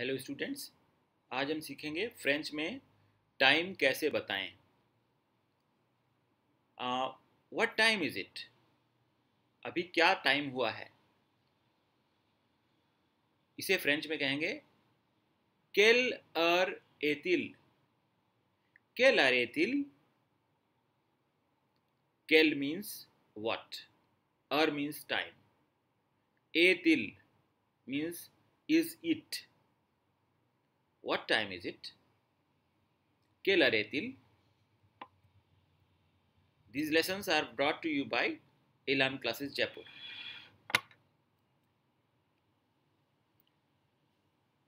Hello students आज हम सीखेंगे फ्रेंच में टाइम कैसे बताएं व्हाट टाइम इज़ इट अभी क्या टाइम हुआ है इसे फ्रेंच में कहेंगे केल अर एतिल केल अर एतिल केल मीन्स व्हाट अर मीन्स टाइम एतिल means is it What time is it? kelaretil These lessons are brought to you by Elan Classes Jaipur.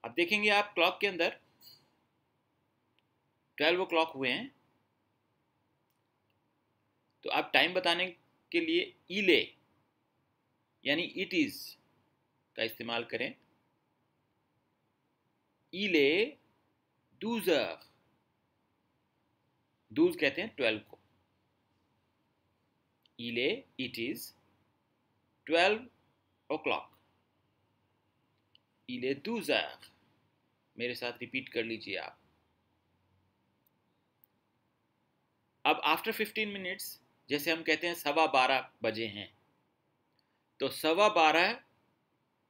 अब देखेंगे आप क्लॉक के अंदर 12 ओ क्लॉक हुए हैं तो आप टाइम बताने के लिए ईले यानी इट इज़ का इस्तेमाल करें Il est 12 heures. 12 कहते हैं 12 को. Il est, it is 12 o'clock. Il est 12 heures. मेरे साथ रिपीट कर लीजिए आप अब आफ्टर 15 मिनट्स जैसे हम कहते हैं सवा बारह बजे हैं तो सवा बारह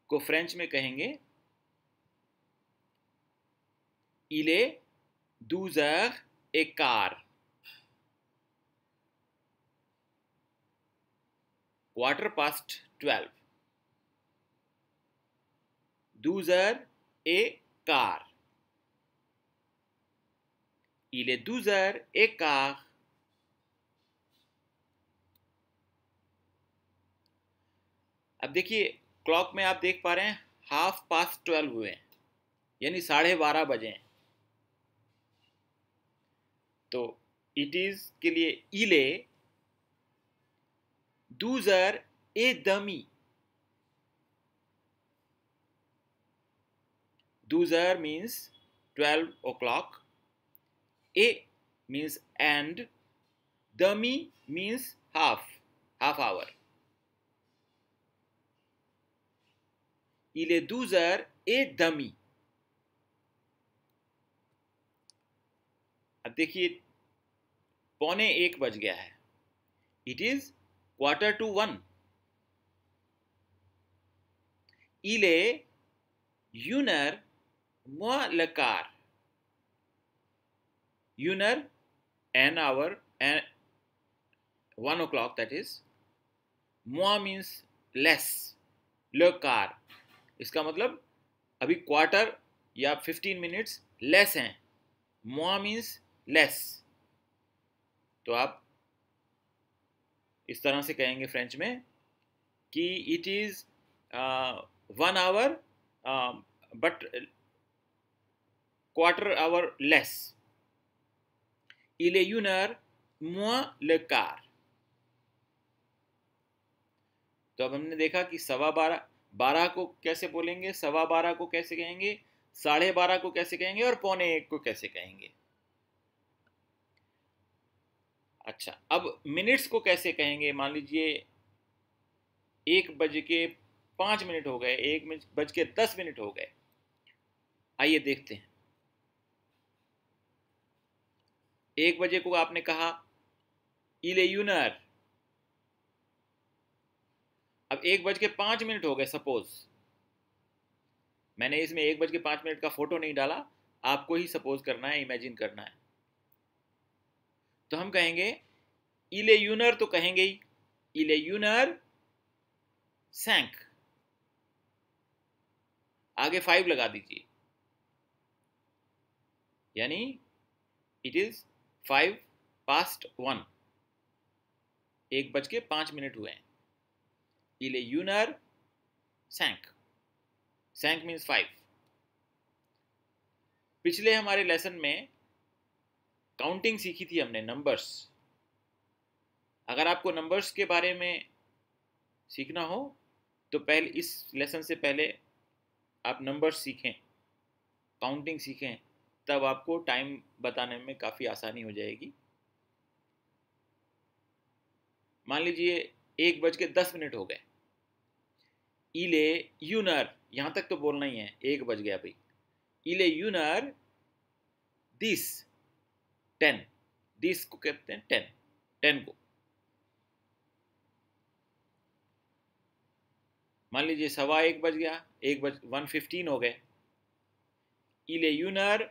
को फ्रेंच में कहेंगे Il est 12 heures et quart. Quarter past 12. 12 heures et quart. Il est 12 heures et quart. अब देखिए क्लॉक में आप देख पा रहे हैं हाफ पास्ट ट्वेल्व हुए हैं यानी साढ़े बारह बजे हैं तो इट इज के लिए इले दूजर ए दमी दूजर मीन्स ट्वेल्व ओ क्लॉक ए मीन्स एंड दमी मीन्स हाफ हाफ आवर इले दूजर ए दमी देखिए पौने एक बज गया है it is quarter to one इले यूनर मकार यूनर एन आवर एन one o'clock that is मुआ मीन्स लेस लकार इसका मतलब अभी क्वार्टर या फिफ्टीन मिनट्स लेस हैं मुआ मीन्स लेस तो आप इस तरह से कहेंगे फ्रेंच में कि it is one hour but quarter hour less इले यूनर une heure तो अब हमने देखा कि सवा बारह बारह को कैसे बोलेंगे सवा बारह को कैसे कहेंगे साढ़े बारह को कैसे कहेंगे और पौने एक को कैसे कहेंगे अच्छा अब मिनट्स को कैसे कहेंगे मान लीजिए एक बज के पाँच मिनट हो गए एक बज के दस मिनट हो गए आइए देखते हैं एक बजे को आपने कहा इले यूनर अब एक बज के पाँच मिनट हो गए सपोज मैंने इसमें एक बज के पाँच मिनट का फोटो नहीं डाला आपको ही सपोज करना है इमेजिन करना है तो हम कहेंगे इले यूनर तो कहेंगे ही इले यूनर सैंक आगे फाइव लगा दीजिए यानी it is five past one एक बज के पांच मिनट हुए हैं इले यूनर सैंक सैंक मीन्स फाइव पिछले हमारे लेसन में काउंटिंग सीखी थी हमने नंबर्स अगर आपको नंबर्स के बारे में सीखना हो तो पहले इस लेसन से पहले आप नंबर्स सीखें काउंटिंग सीखें तब आपको टाइम बताने में काफ़ी आसानी हो जाएगी मान लीजिए एक बज के दस मिनट हो गए इले यूनर यहाँ तक तो बोलना ही है एक बज गया भाई इले यूनर दिस टेन दिस को कहते हैं टेन टेन को मान लीजिए सवा एक बज गया एक बज वन फिफ्टीन हो गए इलेयूनर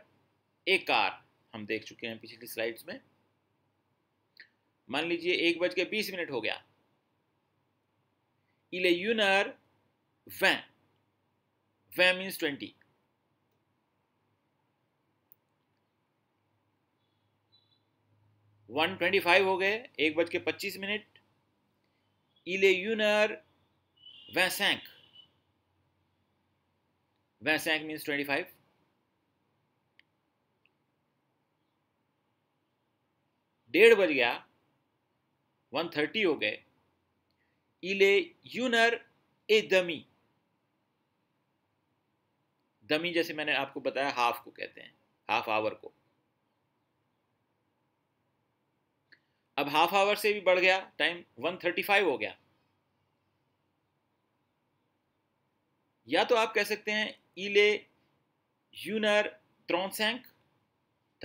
ए कार हम देख चुके हैं पिछली स्लाइड्स में मान लीजिए एक बज के बीस मिनट हो गया इलेयूनर वैं वैं means twenty one twenty five हो गए एक बज के पच्चीस मिनट इले यूनर वैसैंक वैसैंक मीन्स ट्वेंटी फाइव डेढ़ बज गया वन थर्टी हो गए इले यूनर ए दमी दमी जैसे मैंने आपको बताया हाफ को कहते हैं हाफ आवर को अब हाफ आवर से भी बढ़ गया टाइम 135 हो गया या तो आप कह सकते हैं इले यूनर त्रौसैंक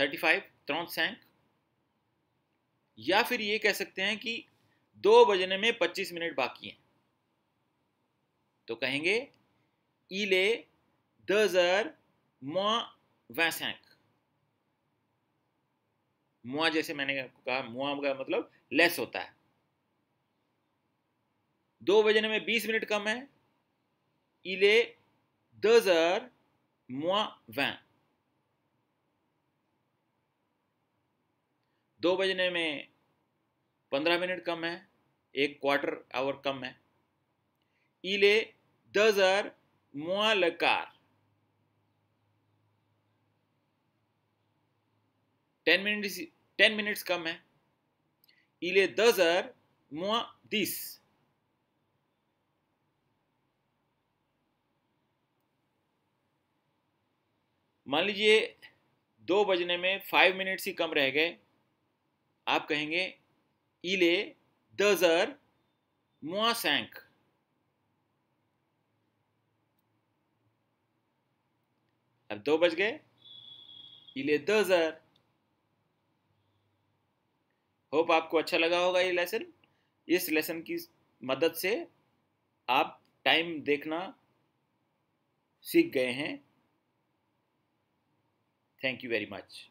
35 त्रौसैंक या फिर ये कह सकते हैं कि दो बजने में 25 मिनट बाकी हैं तो कहेंगे इले दर मो मुआ जैसे मैंने कहा मुआ का मतलब लेस होता है दो बजने में बीस मिनट कम है इले दर मुआ वैं दो बजने में पंद्रह मिनट कम है एक क्वार्टर आवर कम है इले दर मुआ लकार टेन मिनट टेन मिनट्स कम है इले दस हजार मुआ दिस मान लीजिए दो बजने में फाइव मिनट्स ही कम रह गए आप कहेंगे इले दजर मुआ सैंक अब दो बज गए इले दस हजार होप आपको अच्छा लगा होगा ये लेसन इस लेसन की मदद से आप टाइम देखना सीख गए हैं थैंक यू वेरी मच